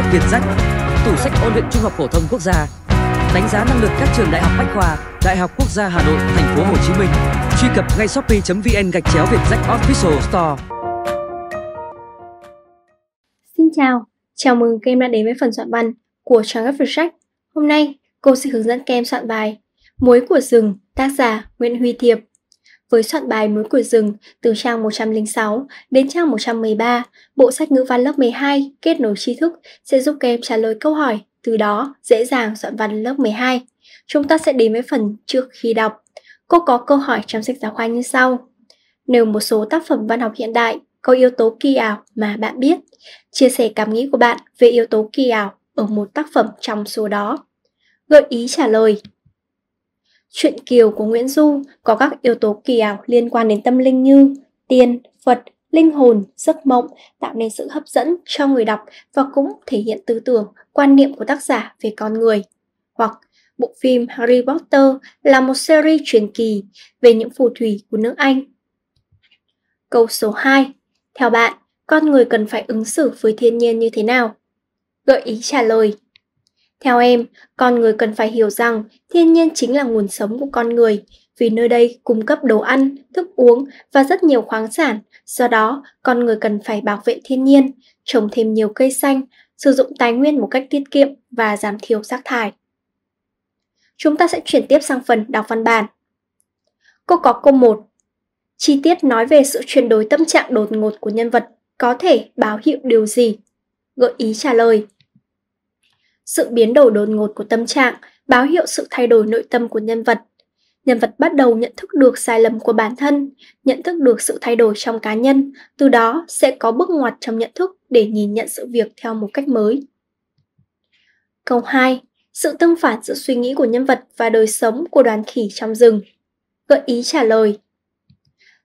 sách Việt Sách, tủ sách ôn luyện trung học phổ thông quốc gia, đánh giá năng lực các trường đại học bách khoa, Đại học Quốc gia Hà Nội, thành phố Hồ Chí Minh. Truy cập ngay shopee.vn gạch chéo Việt Sách Official Store. Xin chào, chào mừng các em đã đến với phần soạn văn của trang web Việt Sách. Hôm nay, cô sẽ hướng dẫn các em soạn bài Muối của rừng, tác giả Nguyễn Huy Thiệp với soạn bài mối của rừng từ trang 106 đến trang 113, bộ sách ngữ văn lớp 12 kết nối tri thức sẽ giúp các em trả lời câu hỏi, từ đó dễ dàng soạn văn lớp 12. Chúng ta sẽ đến với phần trước khi đọc. Cô có câu hỏi trong sách giáo khoa như sau. nếu một số tác phẩm văn học hiện đại có yếu tố kỳ ảo mà bạn biết. Chia sẻ cảm nghĩ của bạn về yếu tố kỳ ảo ở một tác phẩm trong số đó. Gợi ý trả lời Chuyện Kiều của Nguyễn Du có các yếu tố kỳ ảo liên quan đến tâm linh như tiền, Phật, linh hồn, giấc mộng tạo nên sự hấp dẫn cho người đọc và cũng thể hiện tư tưởng, quan niệm của tác giả về con người. Hoặc bộ phim Harry Potter là một series truyền kỳ về những phù thủy của nước Anh. Câu số 2. Theo bạn, con người cần phải ứng xử với thiên nhiên như thế nào? Gợi ý trả lời – theo em, con người cần phải hiểu rằng thiên nhiên chính là nguồn sống của con người, vì nơi đây cung cấp đồ ăn, thức uống và rất nhiều khoáng sản. Do đó, con người cần phải bảo vệ thiên nhiên, trồng thêm nhiều cây xanh, sử dụng tài nguyên một cách tiết kiệm và giảm thiểu rác thải. Chúng ta sẽ chuyển tiếp sang phần đọc văn bản. Cô có câu 1. Chi tiết nói về sự chuyển đổi tâm trạng đột ngột của nhân vật có thể báo hiệu điều gì? Gợi ý trả lời – sự biến đổi đột ngột của tâm trạng báo hiệu sự thay đổi nội tâm của nhân vật. Nhân vật bắt đầu nhận thức được sai lầm của bản thân, nhận thức được sự thay đổi trong cá nhân, từ đó sẽ có bước ngoặt trong nhận thức để nhìn nhận sự việc theo một cách mới. Câu 2. Sự tương phản giữa suy nghĩ của nhân vật và đời sống của đoàn khỉ trong rừng. Gợi ý trả lời.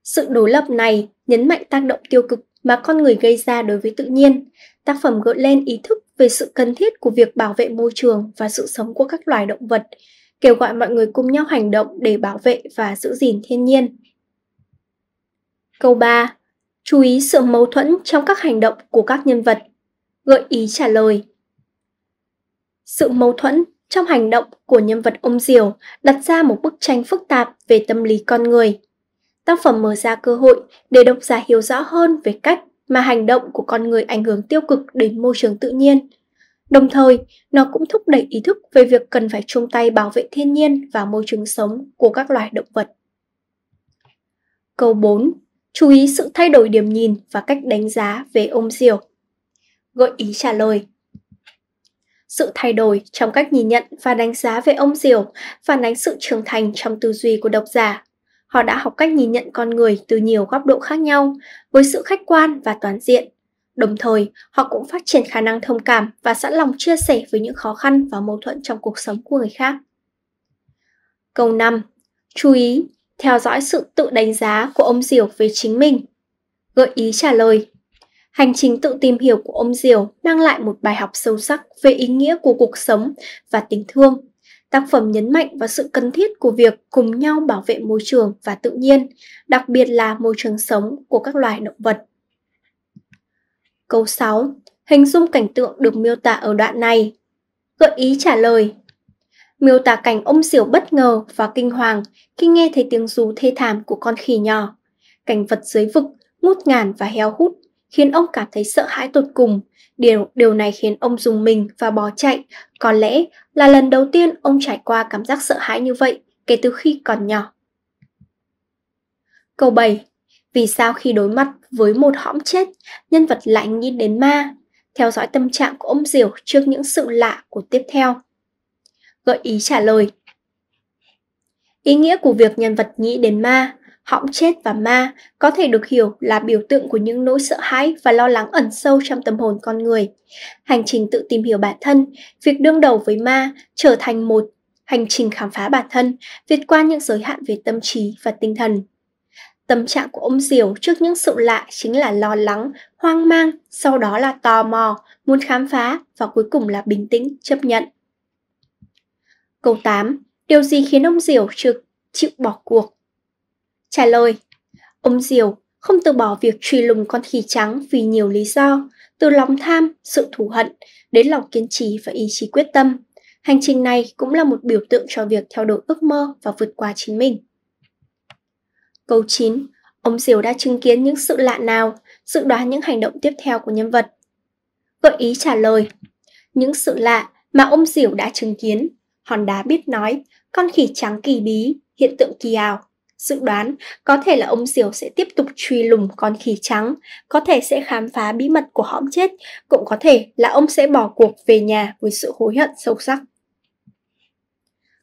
Sự đối lập này nhấn mạnh tác động tiêu cực mà con người gây ra đối với tự nhiên. Tác phẩm gợi lên ý thức về sự cần thiết của việc bảo vệ môi trường và sự sống của các loài động vật, kêu gọi mọi người cùng nhau hành động để bảo vệ và giữ gìn thiên nhiên. Câu 3. Chú ý sự mâu thuẫn trong các hành động của các nhân vật. Gợi ý trả lời. Sự mâu thuẫn trong hành động của nhân vật ông Diều đặt ra một bức tranh phức tạp về tâm lý con người – Tác phẩm mở ra cơ hội để độc giả hiểu rõ hơn về cách mà hành động của con người ảnh hưởng tiêu cực đến môi trường tự nhiên. Đồng thời, nó cũng thúc đẩy ý thức về việc cần phải chung tay bảo vệ thiên nhiên và môi trường sống của các loài động vật. Câu 4. Chú ý sự thay đổi điểm nhìn và cách đánh giá về ông diều. Gợi ý trả lời sự thay đổi trong cách nhìn nhận và đánh giá về ông Diều phản ánh sự trưởng thành trong tư duy của độc giả họ đã học cách nhìn nhận con người từ nhiều góc độ khác nhau, với sự khách quan và toàn diện. Đồng thời, họ cũng phát triển khả năng thông cảm và sẵn lòng chia sẻ với những khó khăn và mâu thuẫn trong cuộc sống của người khác. Câu 5. Chú ý, theo dõi sự tự đánh giá của ông diều về chính mình. Gợi ý trả lời. Hành trình tự tìm hiểu của ông diều mang lại một bài học sâu sắc về ý nghĩa của cuộc sống và tình thương Tác phẩm nhấn mạnh vào sự cần thiết của việc cùng nhau bảo vệ môi trường và tự nhiên, đặc biệt là môi trường sống của các loài động vật. Câu 6. Hình dung cảnh tượng được miêu tả ở đoạn này. Gợi ý trả lời. Miêu tả cảnh ông diều bất ngờ và kinh hoàng khi nghe thấy tiếng rú thê thảm của con khỉ nhỏ. Cảnh vật dưới vực, ngút ngàn và heo hút khiến ông cảm thấy sợ hãi tột cùng. Điều, điều này khiến ông dùng mình và bỏ chạy. Có lẽ là lần đầu tiên ông trải qua cảm giác sợ hãi như vậy kể từ khi còn nhỏ. Câu 7. Vì sao khi đối mặt với một hõm chết, nhân vật lại nghĩ đến ma? Theo dõi tâm trạng của ông diều trước những sự lạ của tiếp theo. Gợi ý trả lời Ý nghĩa của việc nhân vật nghĩ đến ma Họng chết và ma có thể được hiểu là biểu tượng của những nỗi sợ hãi và lo lắng ẩn sâu trong tâm hồn con người. Hành trình tự tìm hiểu bản thân, việc đương đầu với ma trở thành một hành trình khám phá bản thân, vượt qua những giới hạn về tâm trí và tinh thần. Tâm trạng của ông Diều trước những sự lạ chính là lo lắng, hoang mang, sau đó là tò mò, muốn khám phá và cuối cùng là bình tĩnh, chấp nhận. Câu 8. Điều gì khiến ông Diều chưa chịu bỏ cuộc? Trả lời, ông Diều không từ bỏ việc truy lùng con khỉ trắng vì nhiều lý do, từ lòng tham, sự thù hận đến lòng kiên trì và ý chí quyết tâm. Hành trình này cũng là một biểu tượng cho việc theo đuổi ước mơ và vượt qua chính mình. Câu 9. Ông Diều đã chứng kiến những sự lạ nào, dự đoán những hành động tiếp theo của nhân vật. Gợi ý trả lời. Những sự lạ mà ông Diều đã chứng kiến, hòn đá biết nói, con khỉ trắng kỳ bí, hiện tượng kỳ ảo, Dự đoán, có thể là ông Diều sẽ tiếp tục truy lùng con khỉ trắng, có thể sẽ khám phá bí mật của hõm chết, cũng có thể là ông sẽ bỏ cuộc về nhà với sự hối hận sâu sắc.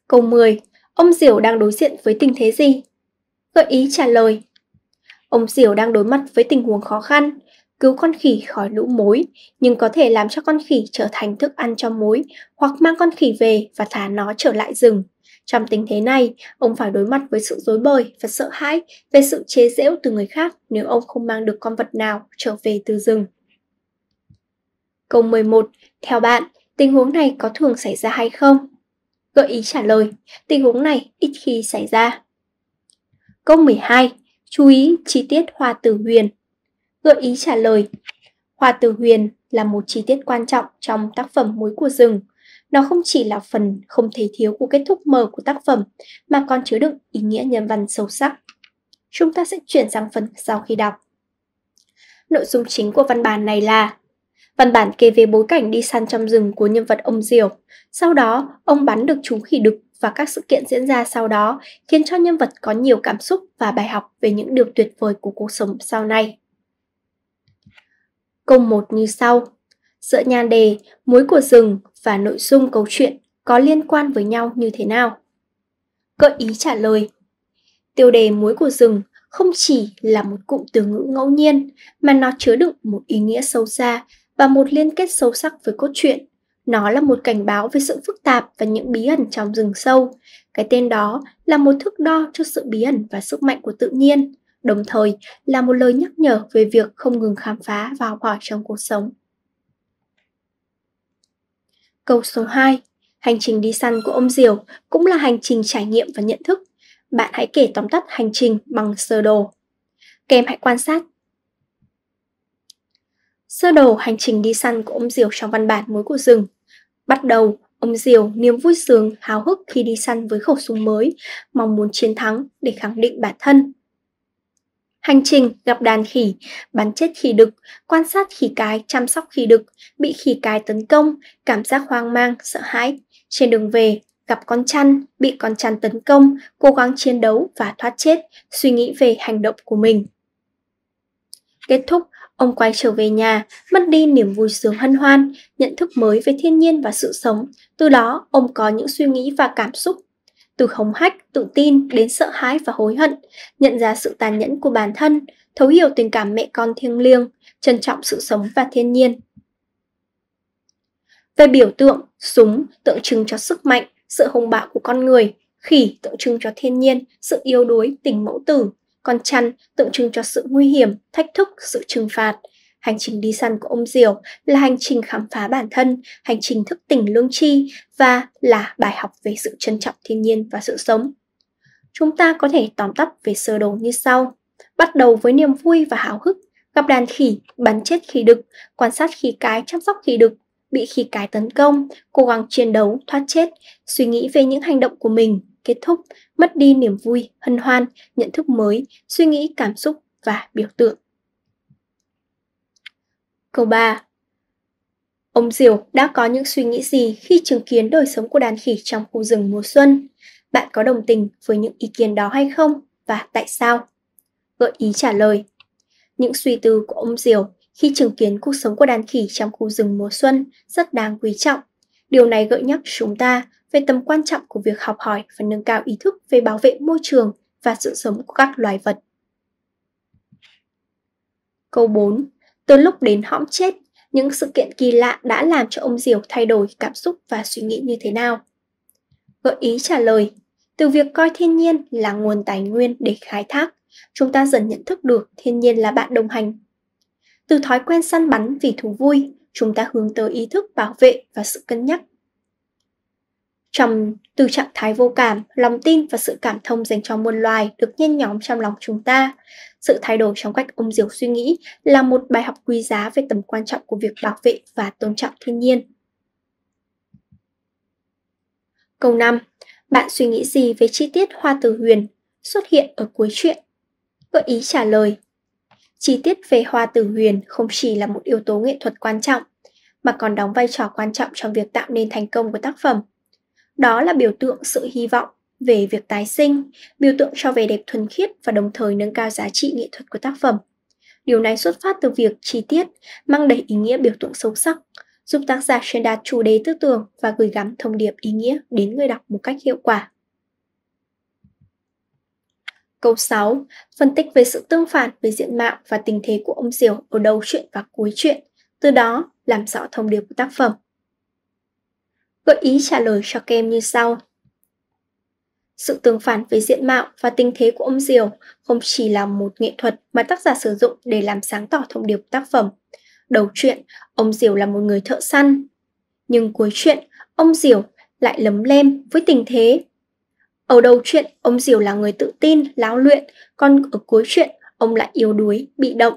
Câu 10. Ông Diều đang đối diện với tình thế gì? Gợi ý trả lời. Ông Diều đang đối mặt với tình huống khó khăn, cứu con khỉ khỏi lũ mối, nhưng có thể làm cho con khỉ trở thành thức ăn cho mối hoặc mang con khỉ về và thả nó trở lại rừng. Trong tình thế này, ông phải đối mặt với sự dối bời và sợ hãi về sự chế giễu từ người khác nếu ông không mang được con vật nào trở về từ rừng. Câu 11. Theo bạn, tình huống này có thường xảy ra hay không? Gợi ý trả lời, tình huống này ít khi xảy ra. Câu 12. Chú ý chi tiết hoa tử huyền. Gợi ý trả lời, hoa tử huyền là một chi tiết quan trọng trong tác phẩm mối của rừng nó không chỉ là phần không thể thiếu của kết thúc mở của tác phẩm mà còn chứa đựng ý nghĩa nhân văn sâu sắc. Chúng ta sẽ chuyển sang phần sau khi đọc. Nội dung chính của văn bản này là Văn bản kể về bối cảnh đi săn trong rừng của nhân vật ông Diều. Sau đó, ông bắn được chú khỉ đực và các sự kiện diễn ra sau đó khiến cho nhân vật có nhiều cảm xúc và bài học về những điều tuyệt vời của cuộc sống sau này. Câu 1 như sau giữa nhan đề, muối của rừng và nội dung câu chuyện có liên quan với nhau như thế nào? Gợi ý trả lời Tiêu đề muối của rừng không chỉ là một cụm từ ngữ ngẫu nhiên mà nó chứa đựng một ý nghĩa sâu xa và một liên kết sâu sắc với cốt truyện. Nó là một cảnh báo về sự phức tạp và những bí ẩn trong rừng sâu. Cái tên đó là một thước đo cho sự bí ẩn và sức mạnh của tự nhiên, đồng thời là một lời nhắc nhở về việc không ngừng khám phá và học hỏi trong cuộc sống. Câu số 2. Hành trình đi săn của ông Diều cũng là hành trình trải nghiệm và nhận thức. Bạn hãy kể tóm tắt hành trình bằng sơ đồ. Các hãy quan sát. Sơ đồ hành trình đi săn của ông Diều trong văn bản mối của rừng. Bắt đầu, ông Diều niềm vui sướng, háo hức khi đi săn với khẩu súng mới, mong muốn chiến thắng để khẳng định bản thân hành trình gặp đàn khỉ, bắn chết khỉ đực, quan sát khỉ cái, chăm sóc khỉ đực, bị khỉ cái tấn công, cảm giác hoang mang, sợ hãi. Trên đường về, gặp con chăn, bị con chăn tấn công, cố gắng chiến đấu và thoát chết, suy nghĩ về hành động của mình. Kết thúc, ông quay trở về nhà, mất đi niềm vui sướng hân hoan, nhận thức mới về thiên nhiên và sự sống. Từ đó, ông có những suy nghĩ và cảm xúc từ hống hách, tự tin đến sợ hãi và hối hận, nhận ra sự tàn nhẫn của bản thân, thấu hiểu tình cảm mẹ con thiêng liêng, trân trọng sự sống và thiên nhiên. Về biểu tượng, súng tượng trưng cho sức mạnh, sự hùng bạo của con người, khỉ tượng trưng cho thiên nhiên, sự yếu đuối, tình mẫu tử, con chăn tượng trưng cho sự nguy hiểm, thách thức, sự trừng phạt, Hành trình đi săn của ông Diều là hành trình khám phá bản thân, hành trình thức tỉnh lương tri và là bài học về sự trân trọng thiên nhiên và sự sống. Chúng ta có thể tóm tắt về sơ đồ như sau. Bắt đầu với niềm vui và háo hức, gặp đàn khỉ, bắn chết khỉ đực, quan sát khỉ cái chăm sóc khỉ đực, bị khỉ cái tấn công, cố gắng chiến đấu, thoát chết, suy nghĩ về những hành động của mình, kết thúc, mất đi niềm vui, hân hoan, nhận thức mới, suy nghĩ cảm xúc và biểu tượng. Câu 3. Ông Diều đã có những suy nghĩ gì khi chứng kiến đời sống của đàn khỉ trong khu rừng mùa xuân? Bạn có đồng tình với những ý kiến đó hay không và tại sao? Gợi ý trả lời. Những suy tư của ông Diều khi chứng kiến cuộc sống của đàn khỉ trong khu rừng mùa xuân rất đáng quý trọng. Điều này gợi nhắc chúng ta về tầm quan trọng của việc học hỏi và nâng cao ý thức về bảo vệ môi trường và sự sống của các loài vật. Câu 4. Từ lúc đến hõm chết, những sự kiện kỳ lạ đã làm cho ông Diều thay đổi cảm xúc và suy nghĩ như thế nào? Gợi ý trả lời, từ việc coi thiên nhiên là nguồn tài nguyên để khai thác, chúng ta dần nhận thức được thiên nhiên là bạn đồng hành. Từ thói quen săn bắn vì thú vui, chúng ta hướng tới ý thức bảo vệ và sự cân nhắc trong từ trạng thái vô cảm, lòng tin và sự cảm thông dành cho muôn loài được nhen nhóm trong lòng chúng ta. Sự thay đổi trong cách ông diều suy nghĩ là một bài học quý giá về tầm quan trọng của việc bảo vệ và tôn trọng thiên nhiên. Câu 5. Bạn suy nghĩ gì về chi tiết hoa tử huyền xuất hiện ở cuối truyện? Gợi ý trả lời. Chi tiết về hoa tử huyền không chỉ là một yếu tố nghệ thuật quan trọng, mà còn đóng vai trò quan trọng trong việc tạo nên thành công của tác phẩm đó là biểu tượng sự hy vọng về việc tái sinh, biểu tượng cho vẻ đẹp thuần khiết và đồng thời nâng cao giá trị nghệ thuật của tác phẩm. Điều này xuất phát từ việc chi tiết mang đầy ý nghĩa biểu tượng sâu sắc, giúp tác giả truyền đạt chủ đề tư tưởng và gửi gắm thông điệp ý nghĩa đến người đọc một cách hiệu quả. Câu 6. Phân tích về sự tương phản về diện mạo và tình thế của ông Diều ở đầu chuyện và cuối chuyện, từ đó làm rõ thông điệp của tác phẩm gợi ý trả lời cho kem như sau. Sự tương phản về diện mạo và tinh thế của ông Diều không chỉ là một nghệ thuật mà tác giả sử dụng để làm sáng tỏ thông điệp tác phẩm. Đầu truyện, ông Diều là một người thợ săn. Nhưng cuối truyện, ông Diều lại lấm lem với tình thế. Ở đầu truyện, ông Diều là người tự tin, láo luyện, còn ở cuối truyện, ông lại yếu đuối, bị động.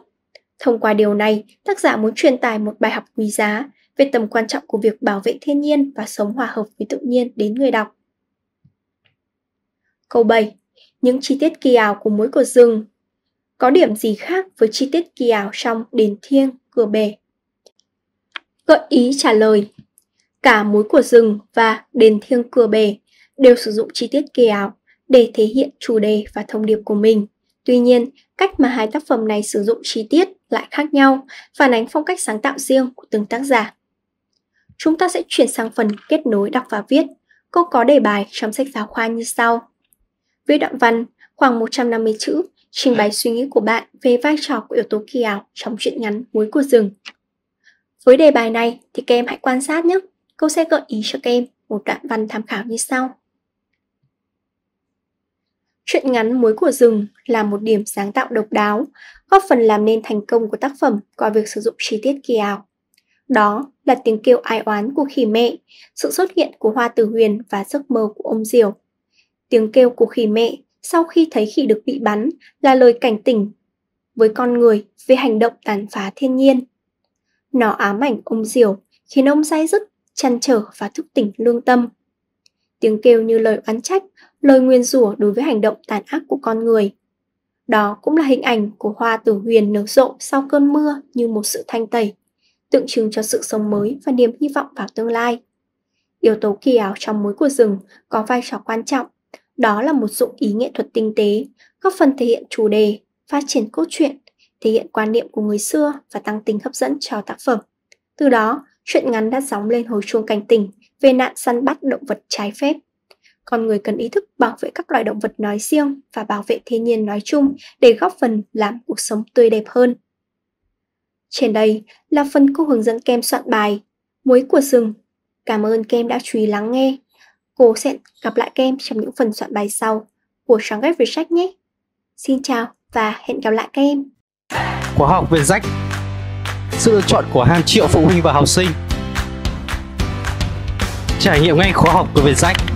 Thông qua điều này, tác giả muốn truyền tải một bài học quý giá về tầm quan trọng của việc bảo vệ thiên nhiên và sống hòa hợp với tự nhiên đến người đọc. Câu 7. Những chi tiết kỳ ảo của mối cột rừng Có điểm gì khác với chi tiết kỳ ảo trong đền thiêng, cửa bể? Gợi ý trả lời Cả mối của rừng và đền thiêng cửa bể đều sử dụng chi tiết kỳ ảo để thể hiện chủ đề và thông điệp của mình. Tuy nhiên, cách mà hai tác phẩm này sử dụng chi tiết lại khác nhau, phản ánh phong cách sáng tạo riêng của từng tác giả chúng ta sẽ chuyển sang phần kết nối đọc và viết. Cô có đề bài trong sách giáo khoa như sau. Viết đoạn văn khoảng 150 chữ, trình bày suy nghĩ của bạn về vai trò của yếu tố kỳ ảo trong truyện ngắn Muối của rừng. Với đề bài này thì các em hãy quan sát nhé. Cô sẽ gợi ý cho các em một đoạn văn tham khảo như sau. Chuyện ngắn Muối của rừng là một điểm sáng tạo độc đáo, góp phần làm nên thành công của tác phẩm qua việc sử dụng chi tiết kỳ ảo đó là tiếng kêu ai oán của khỉ mẹ, sự xuất hiện của Hoa Tử Huyền và giấc mơ của ông Diều. Tiếng kêu của khỉ mẹ sau khi thấy khỉ được bị bắn là lời cảnh tỉnh với con người về hành động tàn phá thiên nhiên. Nó ám ảnh ông Diều, khiến ông dai dứt, chăn trở và thức tỉnh lương tâm. Tiếng kêu như lời oán trách, lời nguyên rủa đối với hành động tàn ác của con người. Đó cũng là hình ảnh của hoa tử huyền nở rộ sau cơn mưa như một sự thanh tẩy tượng trưng cho sự sống mới và niềm hy vọng vào tương lai. Yếu tố kỳ ảo trong muối của rừng có vai trò quan trọng, đó là một dụng ý nghệ thuật tinh tế, góp phần thể hiện chủ đề, phát triển cốt truyện, thể hiện quan niệm của người xưa và tăng tính hấp dẫn cho tác phẩm. Từ đó, chuyện ngắn đã sóng lên hồi chuông cảnh tỉnh về nạn săn bắt động vật trái phép. Con người cần ý thức bảo vệ các loài động vật nói riêng và bảo vệ thiên nhiên nói chung để góp phần làm cuộc sống tươi đẹp hơn. Trên đây là phần cô hướng dẫn kem soạn bài Muối của rừng. Cảm ơn kem đã chú ý lắng nghe. Cô sẽ gặp lại kem trong những phần soạn bài sau của sáng ghép về sách nhé. Xin chào và hẹn gặp lại kem. Khóa học về sách Sự lựa chọn của hàng triệu phụ huynh và học sinh Trải nghiệm ngay khóa học của Việt Sách